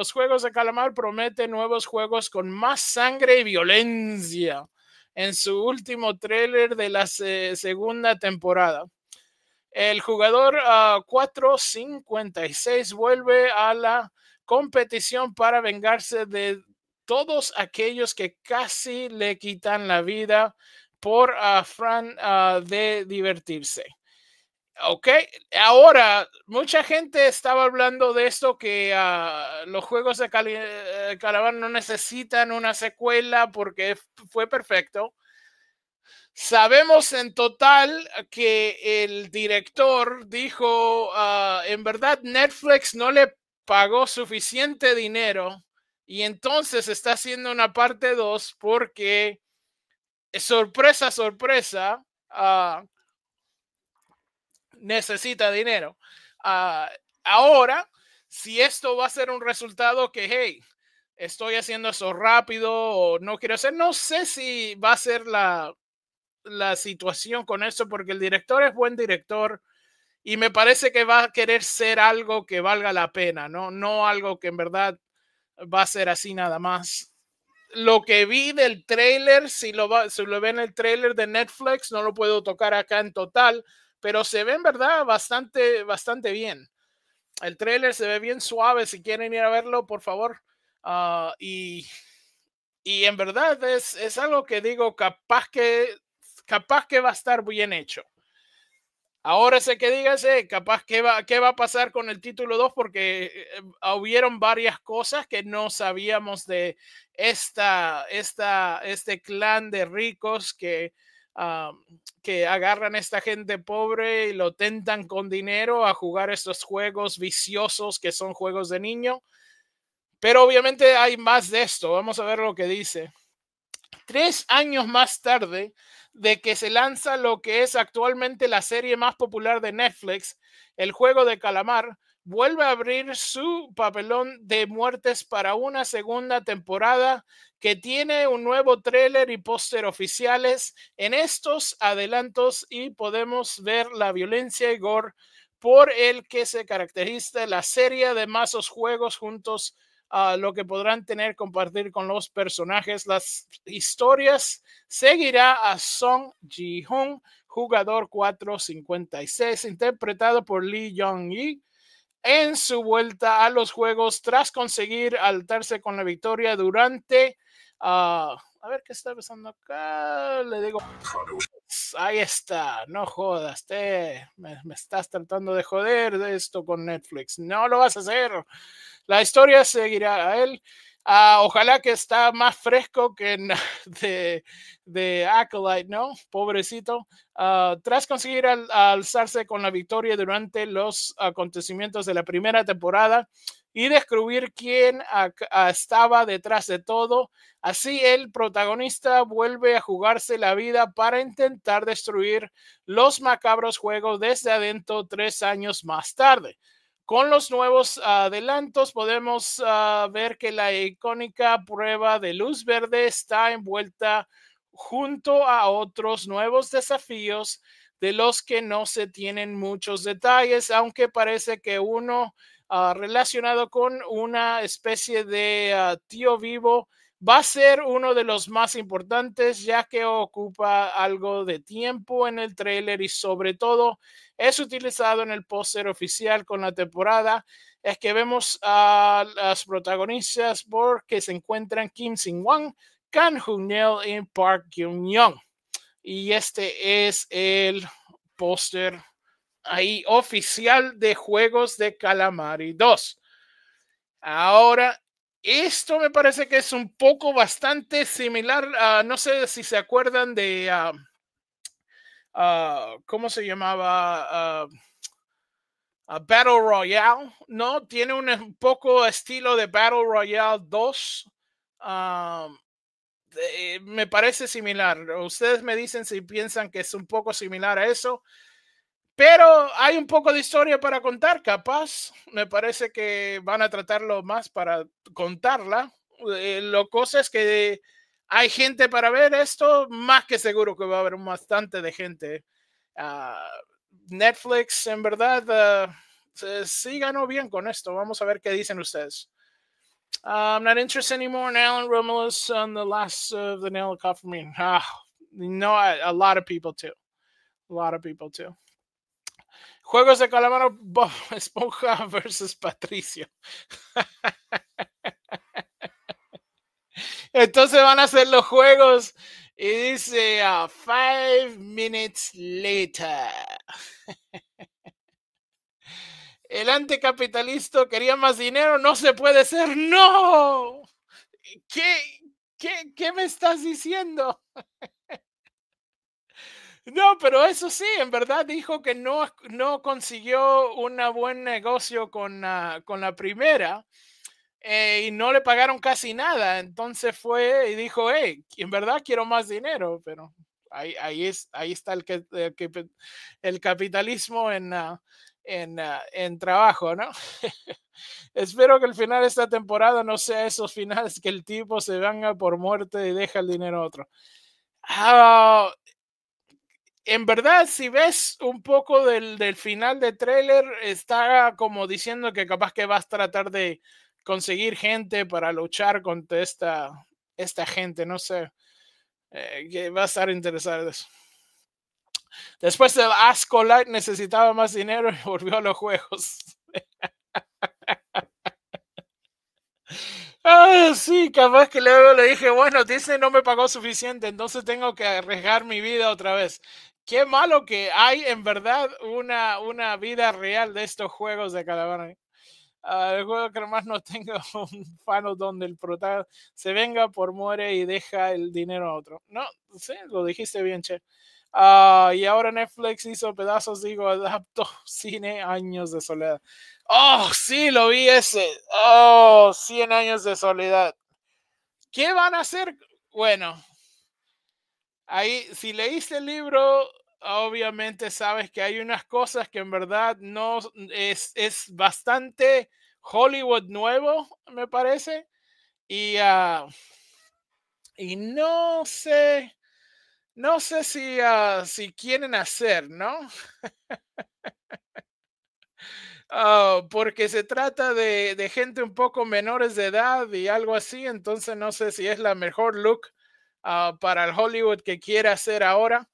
los Juegos de Calamar prometen nuevos juegos con más sangre y violencia en su último tráiler de la segunda temporada. El jugador ah, y 456 vuelve a la competición para vengarse de todos aquellos que casi le quitan la vida por afán ah, de divertirse. Ok, ahora mucha gente estaba hablando de esto que ah, los juegos de eh, Calabar no necesitan una secuela porque fue perfecto. Sabemos en total que el director dijo, ah, en verdad Netflix no le pagó suficiente dinero y entonces está haciendo una parte 2 porque, sorpresa, sorpresa, ah, necesita dinero. Ah, ahora, si esto va a ser un resultado que, hey, estoy haciendo eso rápido o no quiero hacer, no sé si va a ser la, situación con eso, porque el director es buen director y me parece que va a querer ser algo que valga la pena, ¿no? No algo que en verdad va a ser así nada más. Lo que vi del trailer, si lo, va, si lo ven el trailer de Netflix, no lo puedo tocar acá en total, pero se ve en verdad bastante, bastante bien. El trailer se ve bien suave, si quieren ir a verlo, por favor. Ah, y, y, en verdad es, es, algo que digo, capaz que, capaz que va a estar bien hecho. Ahora sé que dígase, eh, capaz que va, qué va a pasar con el título 2, porque eh, eh, hubieron varias cosas que no sabíamos de esta, esta, este clan de ricos que que agarran a esta gente pobre y lo tentan con dinero a jugar estos juegos viciosos que son juegos de niño. Pero obviamente hay más de esto. Vamos a ver lo que dice. Tres años más tarde de que se lanza lo que es actualmente la serie más popular de Netflix, El juego de calamar, vuelve a abrir su papelón de muertes para una segunda temporada que tiene un nuevo tráiler y póster oficiales. En estos adelantos y podemos ver la violencia y gore por el que se caracteriza la serie de masos juegos juntos a lo que podrán tener compartir con los personajes. Las historias seguirá a Song Ji-hong, jugador 456, interpretado por Lee Jong-yi, en su vuelta a los juegos tras conseguir altarse con la victoria durante... Ah, a ver qué está pasando acá. Le digo, pues, ahí está, no jodas, te, me, estás tratando de joder de esto con Netflix. No lo vas a hacer. La historia seguirá a él. Ah, ojalá que está más fresco que en, de, de Acolyte, ¿no? Pobrecito. Ah, tras conseguir alzarse con la victoria durante los acontecimientos de la primera temporada y descubrir quién ah, estaba detrás de todo, así el protagonista vuelve a jugarse la vida para intentar destruir los macabros juegos desde adentro tres años más tarde. Con los nuevos ah, adelantos podemos ah, ver que la icónica prueba de luz verde está envuelta junto a otros nuevos desafíos de los que no se tienen muchos detalles, aunque parece que uno ah, relacionado con una especie de tío vivo va a ser uno de los más importantes ya que ocupa algo de tiempo en el trailer y sobre todo es utilizado en el póster oficial con la temporada. Es que vemos a las protagonistas que se encuentran Kim sin wang Kang Hoon-yeol y Park Kyung-young. Y este es el póster ahí oficial de Juegos de Calamari 2. Ahora esto me parece que es un poco bastante similar, no sé si se acuerdan de, ah, ah, ¿cómo se llamaba? Ah, Battle Royale, ¿no? Tiene un, poco estilo de Battle Royale 2. me parece similar. Ustedes me dicen si piensan que es un poco similar a eso. Pero hay un poco de historia para contar, capaz. Me parece que van a tratarlo más para contarla. Eh, lo cosa es que hay gente para ver esto, más que seguro que va a haber bastante de gente. Ah, Netflix, en verdad, ah, sí ganó bien con esto. Vamos a ver qué dicen ustedes. Ah, I'm not interested anymore in Alan Romulus on the last of the nail no, a lot of people too. A lot of people too. Juegos de calamar Esponja versus Patricio. Entonces van a hacer los juegos. Y dice a five minutes later. El anticapitalista quería más dinero, no se puede ser, no. ¿Qué, qué, qué me estás diciendo? No, pero eso sí, en verdad dijo que no, no consiguió un buen negocio con, la primera eh, y no le pagaron casi nada. Entonces fue y dijo, hey, en verdad quiero más dinero, pero ahí, es, ahí está el, que, el, capitalismo en, ah, ah, en, trabajo, ¿no? Espero que el final de esta temporada no sea esos finales que el tipo se venga por muerte y deja el dinero a otro. Ah, en verdad, si ves un poco del, final del trailer está como diciendo que capaz que vas a tratar de conseguir gente para luchar contra esta, esta gente, no sé. Eh, que va a estar interesado eso. Después de Asco necesitaba más dinero y volvió a los juegos. ah, sí, capaz que luego le dije, bueno, dice no me pagó suficiente, entonces tengo que arriesgar mi vida otra vez qué malo que hay en verdad una, una vida real de estos juegos de calavera. ¿eh? Ah, el juego que más no tenga un fano donde el protagonista se venga por muere y deja el dinero a otro. No, sí, lo dijiste bien, che. Ah, y ahora Netflix hizo pedazos, digo, adapto cine años de soledad. Oh, sí, lo vi ese. Oh, 100 años de soledad. ¿Qué van a hacer? Bueno, ahí, si leíste el libro, obviamente sabes que hay unas cosas que en verdad no es, es bastante Hollywood nuevo, me parece. Y, ah, y no sé, no sé si, ah, si quieren hacer, ¿no? Ah, porque se trata de, de gente un poco menores de edad y algo así, entonces no sé si es la mejor look Ah, para el Hollywood que quiere hacer ahora.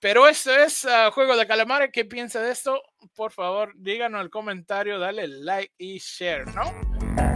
Pero esto es ah, Juego de Calamares. ¿Qué piensa de esto? Por favor, díganos el comentario, dale like y share, ¿no?